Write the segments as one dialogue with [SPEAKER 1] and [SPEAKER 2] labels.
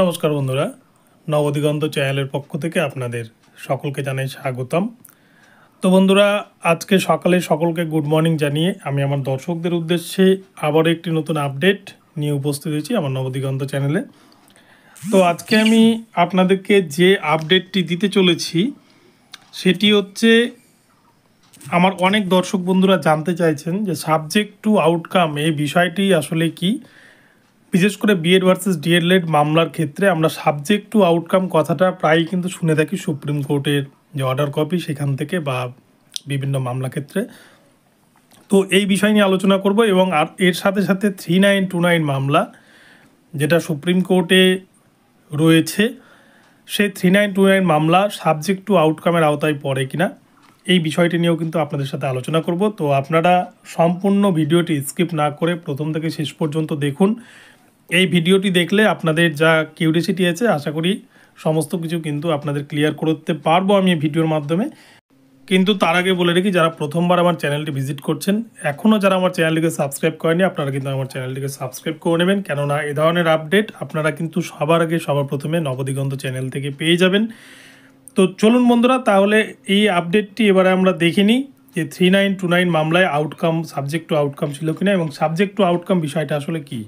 [SPEAKER 1] নমস্কার বন্ধুরা নবদিগন্ত চ্যানেলের পক্ষ থেকে আপনাদের সকলকে জানাই স্বাগতম তো বন্ধুরা আজকে সকালে সকলকে গুড মর্নিং জানিয়ে আমি আমার দর্শকদের উদ্দেশ্যে আবার একটি নতুন আপডেট নিয়ে উপস্থিত হয়েছি আমার নবদিগন্ত চ্যানেলে তো আজকে আমি আপনাদেরকে যে আপডেটটি দিতে চলেছি সেটি হচ্ছে আমার অনেক দর্শক বন্ধুরা জানতে চাইছেন যে সাবজেক্ট টু আউটকাম এই বিষয়টি আসলে কি বিশেষ করে বিএড ভার্সেস ডিএলএড মামলার ক্ষেত্রে আমরা সাবজেক্ট টু আউটকাম কথাটা প্রায় কিন্তু শুনে থাকি সুপ্রিম কোর্টের যে অর্ডার কপি সেখান থেকে বা বিভিন্ন মামলা ক্ষেত্রে তো এই বিষয় নিয়ে আলোচনা করব এবং আর এর সাথে সাথে থ্রি নাইন টু নাইন মামলা যেটা সুপ্রিম কোর্টে রয়েছে সেই থ্রি নাইন টু নাইন মামলা সাবজেক্ট টু আউটকামের আওতায় পড়ে কিনা এই বিষয়টি নিয়েও কিন্তু আপনাদের সাথে আলোচনা করব তো আপনারা সম্পূর্ণ ভিডিওটি স্কিপ না করে প্রথম থেকে শেষ পর্যন্ত দেখুন এই ভিডিওটি দেখলে আপনাদের যা কিউরিসিটি আছে আশা করি সমস্ত কিছু কিন্তু আপনাদের ক্লিয়ার করতে পারবো আমি ভিডিওর মাধ্যমে কিন্তু তার আগে বলে রেখি যারা প্রথমবার আমার চ্যানেলটি ভিজিট করছেন এখনও যারা আমার চ্যানেলটিকে সাবস্ক্রাইব করেনি আপনারা কিন্তু আমার চ্যানেলটিকে সাবস্ক্রাইব করে নেবেন কেননা এ ধরনের আপডেট আপনারা কিন্তু সবার আগে সবার প্রথমে নবদিগন্ত চ্যানেল থেকে পেয়ে যাবেন তো চলুন বন্ধুরা তাহলে এই আপডেটটি এবারে আমরা দেখিনি যে থ্রি নাইন টু নাইন মামলায় আউটকাম সাবজেক্ট টু আউটকাম ছিল কিনা এবং সাবজেক্ট টু আউটকাম বিষয়টা আসলে কী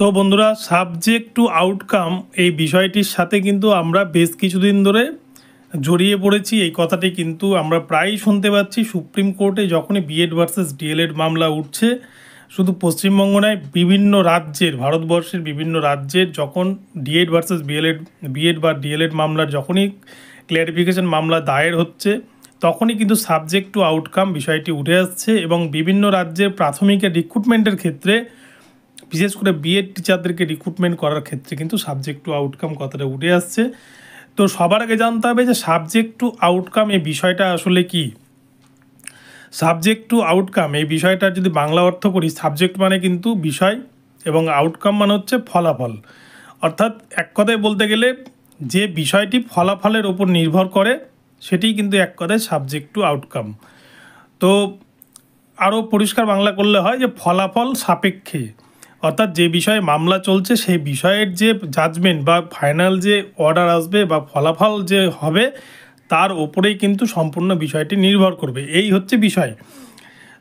[SPEAKER 1] তো বন্ধুরা সাবজেক্ট টু আউটকাম এই বিষয়টির সাথে কিন্তু আমরা বেশ কিছুদিন ধরে জড়িয়ে পড়েছি এই কথাটি কিন্তু আমরা প্রায়ই শুনতে পাচ্ছি সুপ্রিম কোর্টে যখনই বিএড ভার্সেস ডিএলএড মামলা উঠছে শুধু পশ্চিমবঙ্গ নয় বিভিন্ন রাজ্যের ভারতবর্ষের বিভিন্ন রাজ্যের যখন ডিএড ভার্সেস বিএলএড বিএড বা ডিএলএড মামলার যখনই ক্ল্যারিফিকেশন মামলা দায়ের হচ্ছে তখনই কিন্তু সাবজেক্ট টু আউটকাম বিষয়টি উঠে আসছে এবং বিভিন্ন রাজ্যের প্রাথমিকের রিক্রুটমেন্টের ক্ষেত্রে বিশেষ করে বিএড টিচারদেরকে রিক্রুটমেন্ট করার ক্ষেত্রে কিন্তু সাবজেক্ট টু আউটকাম কথাটা উঠে আসছে তো সবার আগে জানতে হবে যে সাবজেক্ট টু আউটকাম এই বিষয়টা আসলে কি সাবজেক্ট টু আউটকাম এই বিষয়টা যদি বাংলা অর্থ করি সাবজেক্ট মানে কিন্তু বিষয় এবং আউটকাম মানে হচ্ছে ফলাফল অর্থাৎ এক কথায় বলতে গেলে যে বিষয়টি ফলাফলের ওপর নির্ভর করে সেটি কিন্তু এক কথায় সাবজেক্ট টু আউটকাম তো আরও পরিষ্কার বাংলা করলে হয় যে ফলাফল সাপেক্ষে অর্থাৎ যে বিষয়ে মামলা চলছে সেই বিষয়ের যে জাজমেন্ট বা ফাইনাল যে অর্ডার আসবে বা ফলাফল যে হবে তার ওপরেই কিন্তু সম্পূর্ণ বিষয়টি নির্ভর করবে এই হচ্ছে বিষয়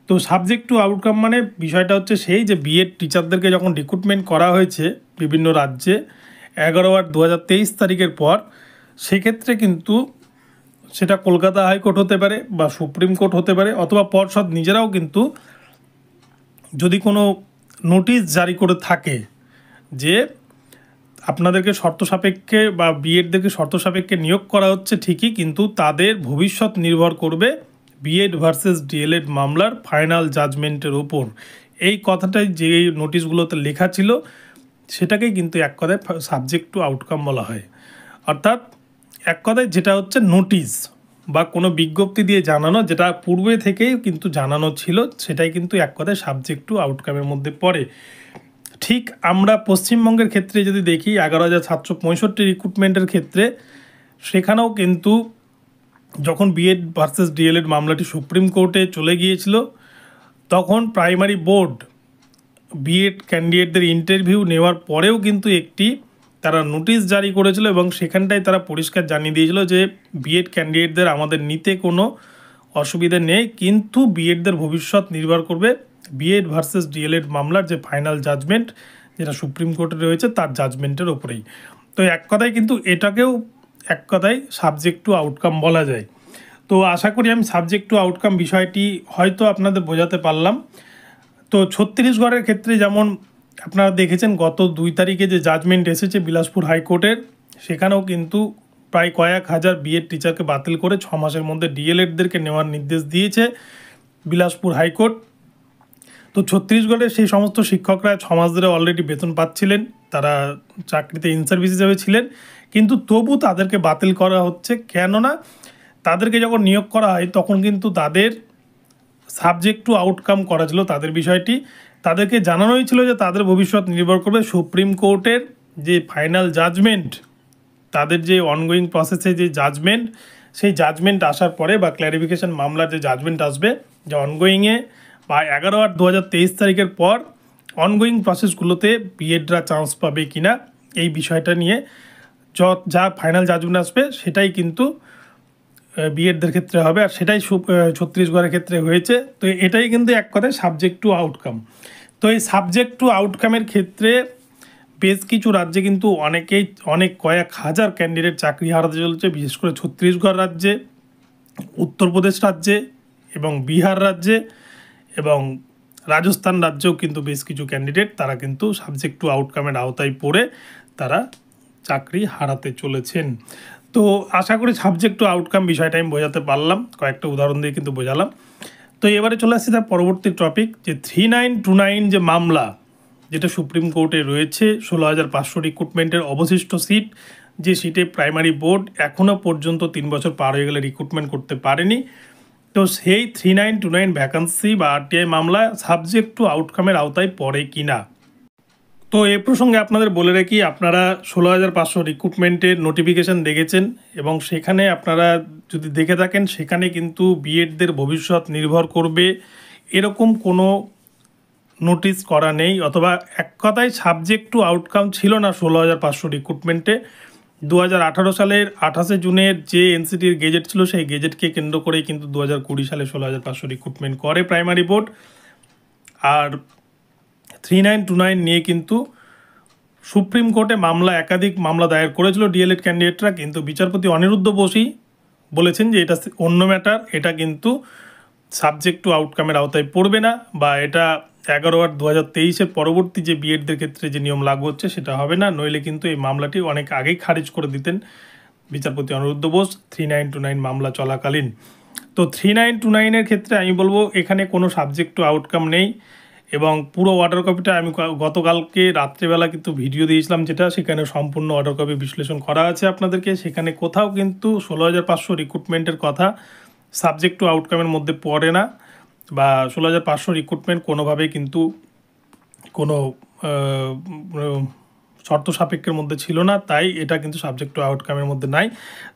[SPEAKER 1] তো সাবজেক্ট টু আউটকাম মানে বিষয়টা হচ্ছে সেই যে বিএড টিচারদেরকে যখন রিক্রুটমেন্ট করা হয়েছে বিভিন্ন রাজ্যে এগারো আট দু তারিখের পর সেক্ষেত্রে কিন্তু সেটা কলকাতা হাইকোর্ট হতে পারে বা সুপ্রিম কোর্ট হতে পারে অথবা পর্ষদ নিজেরাও কিন্তু যদি কোনো নোটিশ জারি করে থাকে যে আপনাদেরকে শর্ত সাপেক্ষে বা বিএডদেরকে শর্ত সাপেক্ষে নিয়োগ করা হচ্ছে ঠিকই কিন্তু তাদের ভবিষ্যৎ নির্ভর করবে বিএড ভার্সেস ডিএলএড মামলার ফাইনাল জাজমেন্টের ওপর এই কথাটাই যে নোটিশগুলোতে লেখা ছিল সেটাকে কিন্তু এক কথায় সাবজেক্ট টু আউটকাম বলা হয় অর্থাৎ এক কথায় যেটা হচ্ছে নোটিশ বা কোনো বিজ্ঞপ্তি দিয়ে জানানো যেটা পূর্বে থেকেই কিন্তু জানানো ছিল সেটাই কিন্তু এক কথায় সাবজেক্ট টু আউটকামের মধ্যে পড়ে ঠিক আমরা পশ্চিমবঙ্গের ক্ষেত্রে যদি দেখি এগারো হাজার সাতশো পঁয়ষট্টি রিক্রুটমেন্টের ক্ষেত্রে সেখানেও কিন্তু যখন বিএড ভার্সেস ডিএলএড মামলাটি সুপ্রিম কোর্টে চলে গিয়েছিল তখন প্রাইমারি বোর্ড বিএড ক্যান্ডিডেটদের ইন্টারভিউ নেওয়ার পরেও কিন্তু একটি তারা নোটিশ জারি করেছিল এবং সেখানটায় তারা পরিষ্কার জানিয়ে দিয়েছিল যে বিএড ক্যান্ডিডেটদের আমাদের নিতে কোনো অসুবিধে নেই কিন্তু বিএডদের ভবিষ্যৎ নির্ভর করবে বিএড ভার্সেস ডিএলএড মামলার যে ফাইনাল জাজমেন্ট যেটা সুপ্রিম কোর্টে রয়েছে তার জাজমেন্টের ওপরেই তো এক কথায় কিন্তু এটাকেও এক কথায় সাবজেক্ট টু আউটকাম বলা যায় তো আশা করি আমি সাবজেক্ট টু আউটকাম বিষয়টি হয়তো আপনাদের বোঝাতে পারলাম তো ছত্রিশগড়ের ক্ষেত্রে যেমন আপনারা দেখেছেন গত দুই তারিখে যে জাজমেন্ট এসেছে বিলাসপুর হাইকোর্টের সেখানেও কিন্তু প্রায় কয়েক হাজার বিএড টিচারকে বাতিল করে ছ মাসের মধ্যে ডিএলএডদেরকে নেওয়ার নির্দেশ দিয়েছে বিলাসপুর হাইকোর্ট তো ছত্তিশগড়ের সেই সমস্ত শিক্ষকরা ছ মাস ধরে অলরেডি বেতন পাচ্ছিলেন তারা চাকরিতে ইনসার্ভিস হিসেবে ছিলেন কিন্তু তবু তাদেরকে বাতিল করা হচ্ছে কেননা তাদেরকে যখন নিয়োগ করা হয় তখন কিন্তু তাদের সাবজেক্ট টু আউটকাম করা ছিল তাদের বিষয়টি তাদেরকে জানানোই ছিল যে তাদের ভবিষ্যৎ নির্ভর করবে সুপ্রিম কোর্টের যে ফাইনাল জাজমেন্ট তাদের যে অনগোয়িং প্রসেসে যে জাজমেন্ট সেই জাজমেন্ট আসার পরে বা ক্ল্যারিফিকেশান মামলার যে জাজমেন্ট আসবে যে অনগোয়িংয়ে বা এগারো আট দু তারিখের পর অনগোয়িং প্রসেসগুলোতে বিএডরা চান্স পাবে কিনা এই বিষয়টা নিয়ে যা ফাইনাল জাজমেন্ট আসবে সেটাই কিন্তু বিএডদের ক্ষেত্রে হবে আর সেটাই ছত্রিশগড়ের ক্ষেত্রে হয়েছে তো এটাই কিন্তু এক কথায় সাবজেক্ট টু আউটকাম তো এই সাবজেক্ট টু আউটকামের ক্ষেত্রে বেশ কিছু রাজ্যে কিন্তু অনেকেই অনেক কয়েক হাজার ক্যান্ডিডেট চাকরি হারাতে চলছে বিশেষ করে ছত্তিশগড় রাজ্যে উত্তরপ্রদেশ রাজ্যে এবং বিহার রাজ্যে এবং রাজস্থান রাজ্যেও কিন্তু বেশ কিছু ক্যান্ডিডেট তারা কিন্তু সাবজেক্ট টু আউটকামের আওতায় পড়ে তারা চাকরি হারাতে চলেছেন তো আশা করি সাবজেক্ট ও আউটকাম বিষয়টা আমি বোঝাতে পারলাম কয়েকটা উদাহরণ দিয়ে কিন্তু বোঝালাম তো এবারে চলে আসছি তার পরবর্তী টপিক যে থ্রি নাইন টু নাইন যে মামলা যেটা সুপ্রিম কোর্টে রয়েছে ষোলো হাজার পাঁচশো রিক্রুটমেন্টের অবশিষ্ট সিট যে সিটে প্রাইমারি বোর্ড এখনও পর্যন্ত তিন বছর পার হয়ে গেলে রিক্রুটমেন্ট করতে পারেনি তো সেই three nine two nine vacancy বা আরটিআই মামলা সাবজেক্ট টু আউটকামের আওতায় পড়ে কি না তো এ প্রসঙ্গে আপনাদের বলে রাখি আপনারা ষোলো হাজার পাঁচশো রিক্রুটমেন্টের নোটিফিকেশান দেখেছেন এবং সেখানে আপনারা যদি দেখে থাকেন সেখানে কিন্তু বিএডদের ভবিষ্যৎ নির্ভর করবে এরকম কোনো নোটিস করা নেই অথবা এক কথায় সাবজেক্ট আউটকাম ছিল না ষোলো হাজার পাঁচশো রিক্রুটমেন্টে দু সালের আঠাশে জুনের যে এনসিটির গেজেট ছিল সেই গেজেটকে কেন্দ্র করে কিন্তু দু সালে ষোলো হাজার পাঁচশো রিক্রুটমেন্ট করে প্রাইমারি বোর্ড আর থ্রি নাইন টু নাইন নিয়ে কিন্তু সুপ্রিম কোর্টে মামলা একাধিক মামলা দায়ের করেছিল ডিএলএড ক্যান্ডিডেটরা কিন্তু বিচারপতি অনিরুদ্ধ বসি বলেছেন যে এটা অন্য ম্যাটার এটা কিন্তু সাবজেক্ট টু আউটকামের আওতায় পড়বে না বা এটা এগারো আট দু হাজার তেইশের পরবর্তী যে বিএডদের ক্ষেত্রে যে নিয়ম লাগু হচ্ছে সেটা হবে না নইলে কিন্তু এই মামলাটি অনেক আগেই খারিজ করে দিতেন বিচারপতি Aniruddha Bose three nine two nine মামলা চলাকালীন তো থ্রি নাইন টু নাইনের ক্ষেত্রে আমি বলবো এখানে কোনো সাবজেক্ট টু আউটকাম নেই এবং পুরো অর্ডার কপিটা আমি গতকালকে রাত্রেবেলা কিন্তু ভিডিও দিয়েছিলাম যেটা সেখানে সম্পূর্ণ অর্ডার কপি বিশ্লেষণ করা আছে আপনাদেরকে সেখানে কোথাও কিন্তু ষোলো হাজার পাঁচশো রিক্রুটমেন্টের কথা সাবজেক্ট টু আউটকামের মধ্যে পড়ে না বা ষোলো হাজার পাঁচশো রিক্রুটমেন্ট কোনোভাবেই কিন্তু কোনো শর্ত সাপেক্ষের মধ্যে ছিল না তাই এটা কিন্তু সাবজেক্ট টু আউটকামের মধ্যে নাই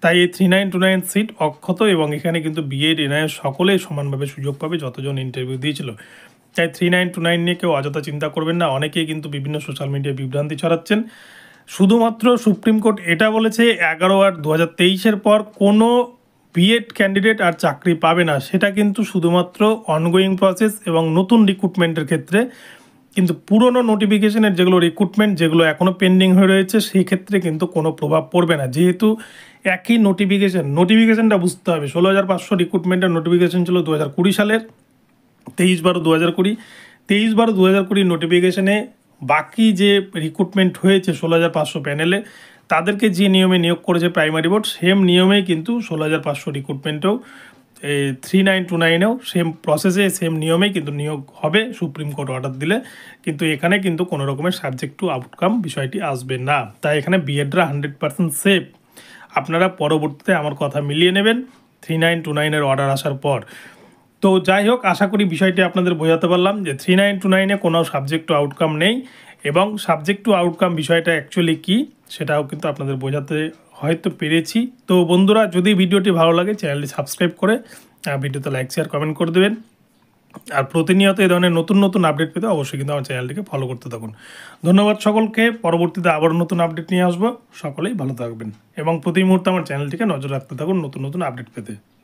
[SPEAKER 1] তাই এই three nine two nine seat অক্ষত এবং এখানে কিন্তু বিএড এনআইএস সকলেই সমানভাবে সুযোগ পাবে যতজন ইন্টারভিউ দিয়েছিল তাই থ্রি নাইন টু নাইন নিয়ে কেউ অযথা চিন্তা করবেন না অনেকেই কিন্তু বিভিন্ন সোশ্যাল মিডিয়ায় বিভ্রান্তি ছড়াচ্ছেন শুধুমাত্র সুপ্রিম কোর্ট এটা বলেছে এগারো আর দু হাজার তেইশের পর কোনো বিএড ক্যান্ডিডেট আর চাকরি পাবে না সেটা কিন্তু শুধুমাত্র অনগোয়িং প্রসেস এবং নতুন রিক্রুটমেন্টের ক্ষেত্রে কিন্তু পুরনো নোটিফিকেশনের যেগুলো রিক্রুটমেন্ট যেগুলো এখনও পেন্ডিং হয়ে রয়েছে সেই ক্ষেত্রে কিন্তু কোনো প্রভাব পড়বে না যেহেতু একই নোটিফিকেশান নোটিফিকেশানটা বুঝতে হবে ষোলো হাজার পাঁচশো রিক্রুটমেন্টের নোটিফিকেশান ছিল দু হাজার কুড়ি সালের তেইশ বারো দু হাজার কুড়ি তেইশ বারো দু হাজার কুড়ির নোটিফিকেশানে বাকি যে রিক্রুটমেন্ট হয়েছে ষোলো হাজার পাঁচশো প্যানেলে তাদেরকে যে নিয়মে নিয়োগ করেছে প্রাইমারি বোর্ড সেম নিয়মেই কিন্তু ষোলো হাজার পাঁচশো রিক্রুটমেন্টেও থ্রি নাইন টু নাইনেও সেম প্রসেসে সেম নিয়মেই কিন্তু নিয়োগ হবে সুপ্রিম কোর্ট অর্ডার দিলে কিন্তু এখানে কিন্তু কোনো রকমের সাবজেক্ট টু আউটকাম বিষয়টি আসবে না তাই এখানে বিএডরা হান্ড্রেড পার্সেন্ট সেফ আপনারা পরবর্তীতে আমার কথা মিলিয়ে নেবেন থ্রি নাইন টু নাইনের অর্ডার আসার পর তো যাই হোক আশা করি বিষয়টি আপনাদের বোঝাতে পারলাম যে থ্রি নাইন টু নাইনে কোনো সাবজেক্ট টু আউটকাম নেই এবং সাবজেক্ট টু আউটকাম বিষয়টা অ্যাকচুয়ালি কী সেটাও কিন্তু আপনাদের বোঝাতে হয়তো পেরেছি তো বন্ধুরা যদি ভিডিওটি ভালো লাগে চ্যানেলটি সাবস্ক্রাইব করে ভিডিওতে লাইক শেয়ার কমেন্ট করে দেবেন আর প্রতিনিয়ত এই ধরনের নতুন নতুন আপডেট পেতে অবশ্যই কিন্তু আমার চ্যানেলটিকে ফলো করতে থাকুন ধন্যবাদ সকলকে পরবর্তীতে আবার নতুন আপডেট নিয়ে আসবো সকলেই ভালো থাকবেন এবং প্রতি মুহূর্তে আমার চ্যানেলটিকে নজর রাখতে থাকুন নতুন নতুন আপডেট পেতে